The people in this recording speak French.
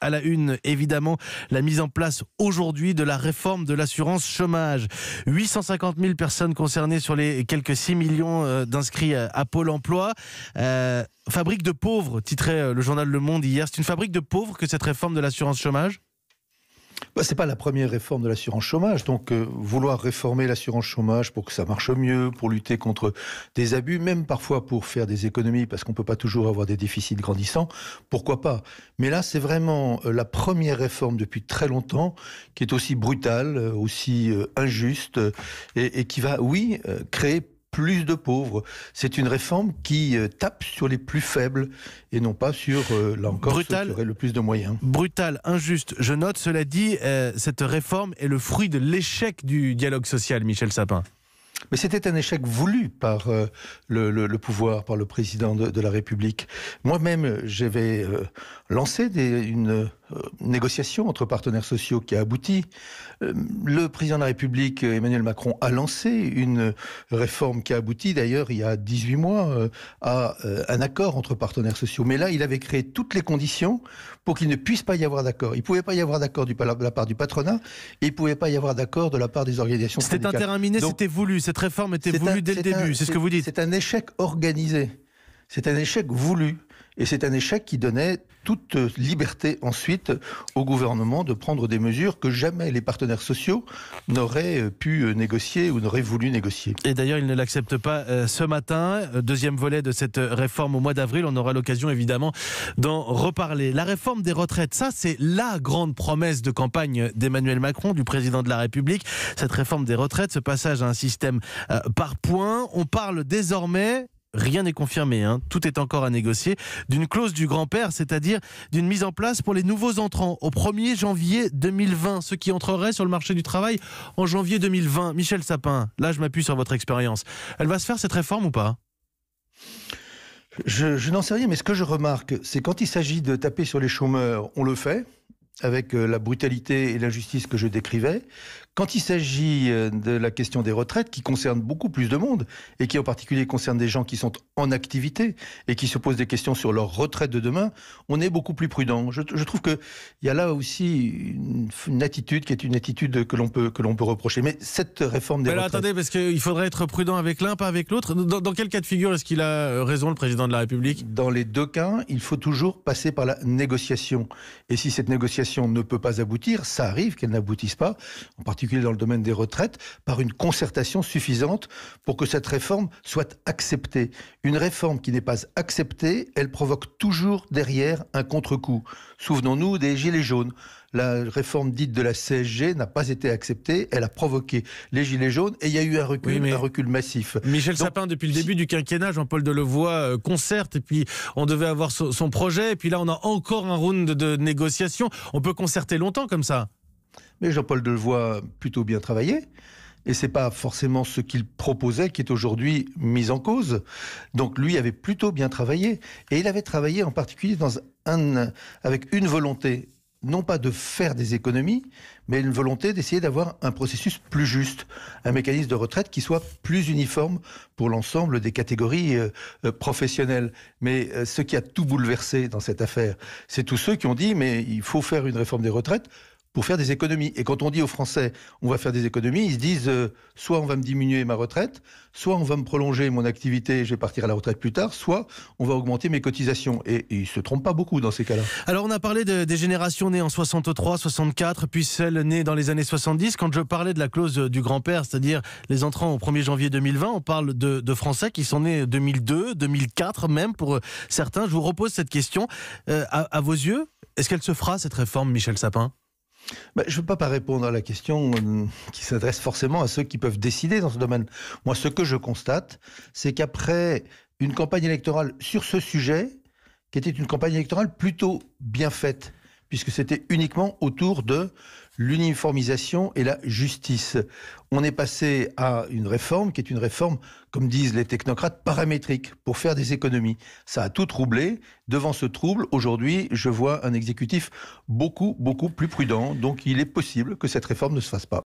à la une, évidemment, la mise en place aujourd'hui de la réforme de l'assurance chômage. 850 000 personnes concernées sur les quelques 6 millions euh, d'inscrits à Pôle emploi. Euh, fabrique de pauvres, titrait euh, le journal Le Monde hier. C'est une fabrique de pauvres que cette réforme de l'assurance chômage bah, Ce n'est pas la première réforme de l'assurance chômage. Donc, euh, vouloir réformer l'assurance chômage pour que ça marche mieux, pour lutter contre des abus, même parfois pour faire des économies, parce qu'on ne peut pas toujours avoir des déficits grandissants, pourquoi pas Mais là, c'est vraiment euh, la première réforme depuis très longtemps qui est aussi brutale, euh, aussi injuste, et qui va, oui, créer plus de pauvres. C'est une réforme qui euh, tape sur les plus faibles et non pas sur, euh, là encore, ceux qui auraient le plus de moyens. Brutal, injuste. Je note, cela dit, euh, cette réforme est le fruit de l'échec du dialogue social, Michel Sapin. Mais c'était un échec voulu par le, pouvoir, par le président de, la République. Moi-même, j'avais lancé une euh, négociation entre partenaires sociaux qui a abouti. Euh, le président de la République, euh, Emmanuel Macron, a lancé une réforme qui a abouti, d'ailleurs, il y a 18 mois, à un accord entre partenaires sociaux. Mais là, il avait créé toutes les conditions pour qu'il ne puisse pas y avoir d'accord. Il ne pouvait pas y avoir d'accord de la part du patronat et il ne pouvait pas y avoir d'accord de la part des organisations C'était un c'était voulu. Cette réforme était voulue dès le début, c'est ce que vous dites. C'est un échec organisé. C'est un échec voulu. Et c'est un échec qui donnait toute liberté ensuite au gouvernement de prendre des mesures que jamais les partenaires sociaux n'auraient pu négocier ou n'auraient voulu négocier. Et d'ailleurs, ils ne l'acceptent pas euh, ce matin. Euh, deuxième volet de cette réforme au mois d'avril, on aura l'occasion évidemment d'en reparler. La réforme des retraites, ça c'est la grande promesse de campagne d'Emmanuel Macron, du président de la République. Cette réforme des retraites, ce passage à un système euh, par points, on parle désormais rien n'est confirmé, hein. tout est encore à négocier, d'une clause du grand-père, c'est-à-dire d'une mise en place pour les nouveaux entrants au 1er janvier 2020, ceux qui entreraient sur le marché du travail en janvier 2020. Michel Sapin, là je m'appuie sur votre expérience. Elle va se faire cette réforme ou pas je n'en sais rien, mais ce que je remarque, c'est quand il s'agit de taper sur les chômeurs, on le fait, avec euh, la brutalité et l'injustice que je décrivais, quand il s'agit euh, de la question des retraites, qui concerne beaucoup plus de monde, et qui en particulier concerne des gens qui sont en activité et qui se posent des questions sur leur retraite de demain, on est beaucoup plus prudent. Je, trouve qu'il y a là aussi une, attitude qui est une attitude que l'on peut, que l'on peut reprocher. Mais cette réforme des retraites... Attendez, parce qu'il faudrait être prudent avec l'un, pas avec l'autre. Dans, dans quel cas de figure est-ce qu'il a euh, raison, le président de la République Dans les deux cas, il faut toujours passer par la négociation. Et si cette négociation ne peut pas aboutir, ça arrive qu'elle n'aboutisse pas, en particulier dans le domaine des retraites, par une concertation suffisante pour que cette réforme soit acceptée. Une réforme qui n'est pas acceptée, elle provoque toujours derrière un contre-coup. Souvenons-nous des Gilets jaunes la réforme dite de la CSG n'a pas été acceptée. Elle a provoqué les Gilets jaunes et il y a eu un recul, massif. Michel Sapin, depuis le début du quinquennat, Jean-Paul Delevoye euh, concerte et puis on devait avoir son projet et puis là on a encore un round de négociation. On peut concerter longtemps comme ça. Mais Jean-Paul Delevoye plutôt bien travaillé et c'est pas forcément ce qu'il proposait qui est aujourd'hui mis en cause. Donc lui avait plutôt bien travaillé et il avait travaillé en particulier dans un, avec une volonté non pas de faire des économies, mais une volonté d'essayer d'avoir un processus plus juste, un mécanisme de retraite qui soit plus uniforme pour l'ensemble des catégories euh, euh, professionnelles. Mais euh, ce qui a tout bouleversé dans cette affaire, c'est tous ceux qui ont dit mais il faut faire une réforme des retraites pour faire des économies. Et quand on dit aux Français, on va faire des économies, ils se disent, euh, soit on va me diminuer ma retraite, soit on va me prolonger mon activité, je vais partir à la retraite plus tard, soit on va augmenter mes cotisations. Et, ils ils se trompent pas beaucoup dans ces cas-là. Alors on a parlé des générations nées en 63, 64, puis celles nées dans les années 70. Quand je parlais de la clause du grand-père, c'est-à-dire les entrants au 1er janvier 2020, on parle de, Français qui sont nés 2002, 2004 même pour euh, certains. Je vous repose cette question. Euh, à vos yeux, est-ce qu'elle se fera cette réforme, Michel Sapin bah, je ne veux pas répondre à la question euh, qui s'adresse forcément à ceux qui peuvent décider dans ce domaine. Moi, ce que je constate, c'est qu'après une campagne électorale sur ce sujet, qui était une campagne électorale plutôt bien faite, puisque c'était uniquement autour de l'uniformisation et la justice. On est passé à une réforme qui est une réforme, comme disent les technocrates, paramétrique pour faire des économies. Ça a tout troublé. Devant ce trouble, aujourd'hui, je vois un exécutif beaucoup, beaucoup plus prudent. Donc il est possible que cette réforme ne se fasse pas.